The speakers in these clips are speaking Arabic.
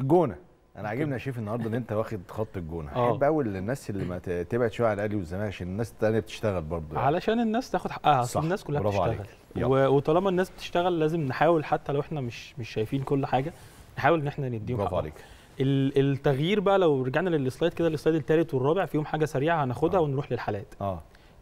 الجونه انا عاجبني اشوف النهارده ان انت واخد خط الجونه آه. احب قوي الناس اللي ما تبعد شويه عن الاهلي والزمالك عشان الناس الثانيه بتشتغل برضه يعني. علشان الناس تاخد حقها صح. الناس كلها بتشتغل و... وطالما الناس بتشتغل لازم نحاول حتى لو احنا مش مش شايفين كل حاجه نحاول ان احنا نديهم برافو عليك التغيير بقى لو رجعنا للسلايد كده السلايد الثالث والرابع فيهم حاجه سريعه هناخدها آه. ونروح للحالات آه.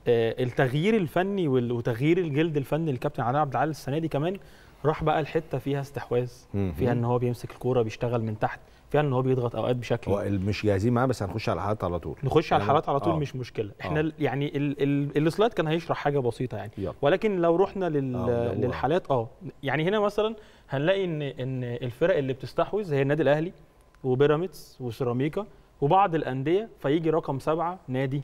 اه التغيير الفني وتغيير الجلد الفني للكابتن علاء عبد العال السنه دي كمان راح بقى الحته فيها استحواذ فيها ان هو بيمسك الكوره بيشتغل من تحت فيها ان هو بيضغط اوقات بشكل هو مش جاهزين معاه بس هنخش على الحالات على طول نخش على يعني الحالات على طول أوه. مش مشكله آه. احنا أوه. يعني السلايد كان هيشرح حاجه بسيطه يعني يب. ولكن لو رحنا لل... آه، للحالات اه يعني هنا مثلا هنلاقي ان ان الفرق اللي بتستحوذ هي النادي الاهلي وبيراميدز وسيراميكا وبعض الانديه فيجي رقم سبعه نادي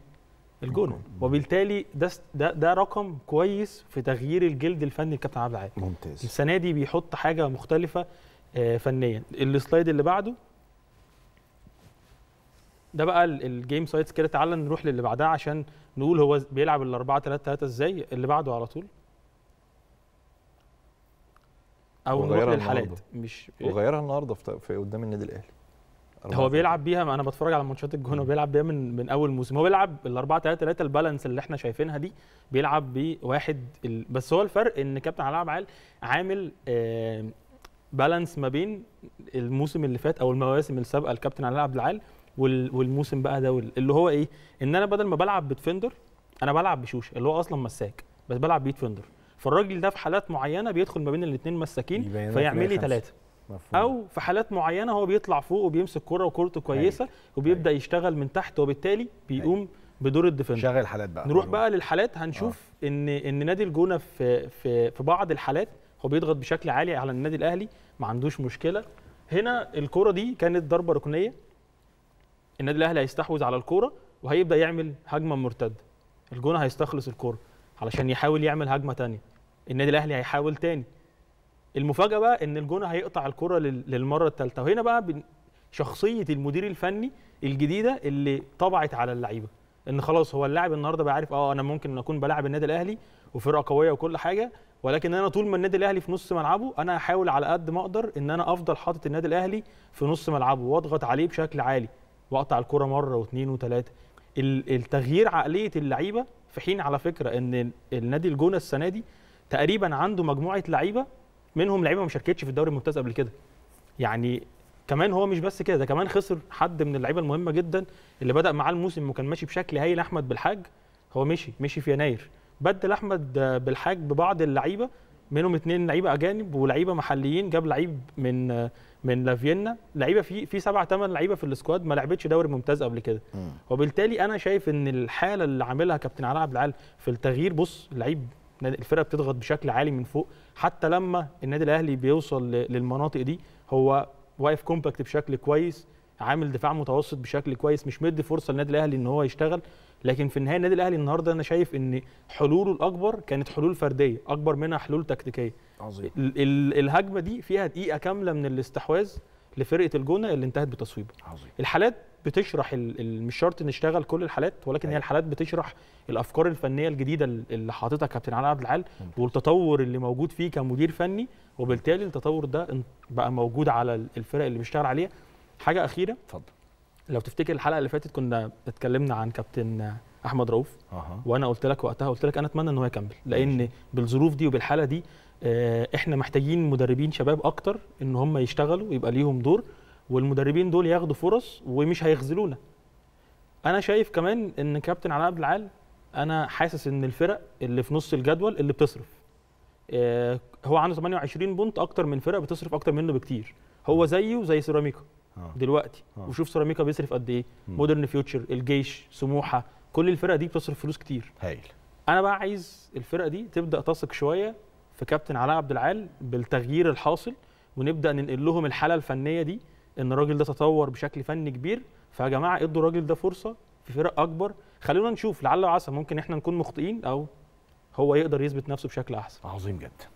الجون وبالتالي ده ده, ده رقم كويس في تغيير الجلد الفني لكابتن عبد العال ممتاز السنه دي بيحط حاجه مختلفه آه، فنيا السلايد اللي بعده ده بقى الجيم سايتس كده تعالى نروح للي بعدها عشان نقول هو بيلعب ال 4 3 3 ازاي اللي بعده على طول او نروح للحالات مش وغيرها النهارده في قدام النادي الاهلي هو بيلعب بيها انا بتفرج على ماتشات الجون وبيلعب بيها من من اول موسم هو بيلعب ال 4 3 3 البالانس اللي احنا شايفينها دي بيلعب بواحد ال... بس هو الفرق ان كابتن علاء عال عامل آه بالانس ما بين الموسم اللي فات او المواسم السابقه الكابتن علاء عبد العال والموسم بقى ده اللي هو ايه ان انا بدل ما بلعب بتفندر انا بلعب بشوشه اللي هو اصلا مساك بس بلعب بيه فالراجل ده في حالات معينه بيدخل ما بين الاثنين مساكين فيعمل لي ثلاثه مفهوم. او في حالات معينه هو بيطلع فوق وبيمسك كره وكورته كويسه هي. وبيبدا هي. يشتغل من تحت وبالتالي بيقوم هي. بدور الديفندر شغل حالات بقى نروح بقى للحالات هنشوف آه. ان ان نادي الجونه في في في بعض الحالات هو بيضغط بشكل عالي على النادي الاهلي ما عندوش مشكله هنا الكره دي كانت ضربه ركنيه النادي الاهلي هيستحوذ على الكوره وهيبدا يعمل هجمه مرتده الجونه هيستخلص الكوره علشان يحاول يعمل هجمه ثانيه النادي الاهلي هيحاول ثاني المفاجاه بقى ان الجونه هيقطع الكره للمره الثالثه وهنا بقى شخصيه المدير الفني الجديده اللي طبعت على اللعيبه ان خلاص هو اللاعب النهارده بقى عارف اه انا ممكن اكون بلاعب النادي الاهلي وفرقه قويه وكل حاجه ولكن انا طول ما النادي الاهلي في نص ملعبه انا هحاول على قد ما اقدر ان انا افضل حاطط النادي الاهلي في نص ملعبه واضغط عليه بشكل عالي واقطع الكره مره واثنين وثلاثه التغيير عقليه اللعيبه في حين على فكره ان النادي الجونه السنه دي تقريبا عنده مجموعه لعيبه منهم لعيبه ما شاركتش في الدوري الممتاز قبل كده يعني كمان هو مش بس كده ده كمان خسر حد من اللعيبه المهمه جدا اللي بدا معاه الموسم وكان ماشي بشكل هايل احمد بالحاج هو مشي مشي في يناير بدل احمد بالحاج ببعض اللعيبه منهم اثنين لعيبه اجانب ولعيبه محليين جاب لعيب من من لافينا لعيبه في في سبع ثمان لعيبه في السكواد ما لعبتش دوري ممتاز قبل كده وبالتالي انا شايف ان الحاله اللي عاملها كابتن علاء عبد العال في التغيير بص لعيب الفرقه بتضغط بشكل عالي من فوق حتى لما النادي الاهلي بيوصل للمناطق دي هو واقف كومباكت بشكل كويس عامل دفاع متوسط بشكل كويس مش مدي فرصه للنادي الاهلي ان هو يشتغل لكن في النهايه النادي الاهلي النهارده انا شايف ان حلوله الاكبر كانت حلول فرديه اكبر منها حلول تكتيكيه عظيم الهجمه دي فيها دقيقه كامله من الاستحواذ لفرقه الجونه اللي انتهت بتصويبه عظيم. الحالات بتشرح مش شرط نشتغل كل الحالات ولكن هي أيوة. الحالات بتشرح الافكار الفنيه الجديده اللي حاططها كابتن علاء عبد العال والتطور اللي موجود فيه كمدير فني وبالتالي التطور ده بقى موجود على الفرق اللي بيشتغل عليها حاجه اخيره اتفضل لو تفتكر الحلقه اللي فاتت كنا اتكلمنا عن كابتن احمد رؤوف أه. وانا قلت لك وقتها قلت لك انا اتمنى ان هو يكمل لان بالظروف دي وبالحاله دي آه، احنا محتاجين مدربين شباب اكتر ان هم يشتغلوا ويبقى ليهم دور والمدربين دول ياخدوا فرص ومش هيخذلونا انا شايف كمان ان كابتن علاء عبد العال انا حاسس ان الفرق اللي في نص الجدول اللي بتصرف آه، هو عنده 28 بونت اكتر من فرق بتصرف اكتر منه بكتير هو زيه زي سيراميكا آه. دلوقتي وشوف سيراميكا بيصرف قد ايه مودرن فيوتشر الجيش سموحه كل الفرق دي بتصرف فلوس كتير هايل انا بقى عايز الفرقه دي تبدا تثق شويه في كابتن علاء عبد العال بالتغيير الحاصل ونبدا ننقل لهم الحاله الفنيه دي ان الراجل ده تطور بشكل فني كبير فيا جماعه ادوا الراجل ده فرصه في فرق اكبر خلونا نشوف لعل وعسى ممكن احنا نكون مخطئين او هو يقدر يثبت نفسه بشكل احسن عظيم جدا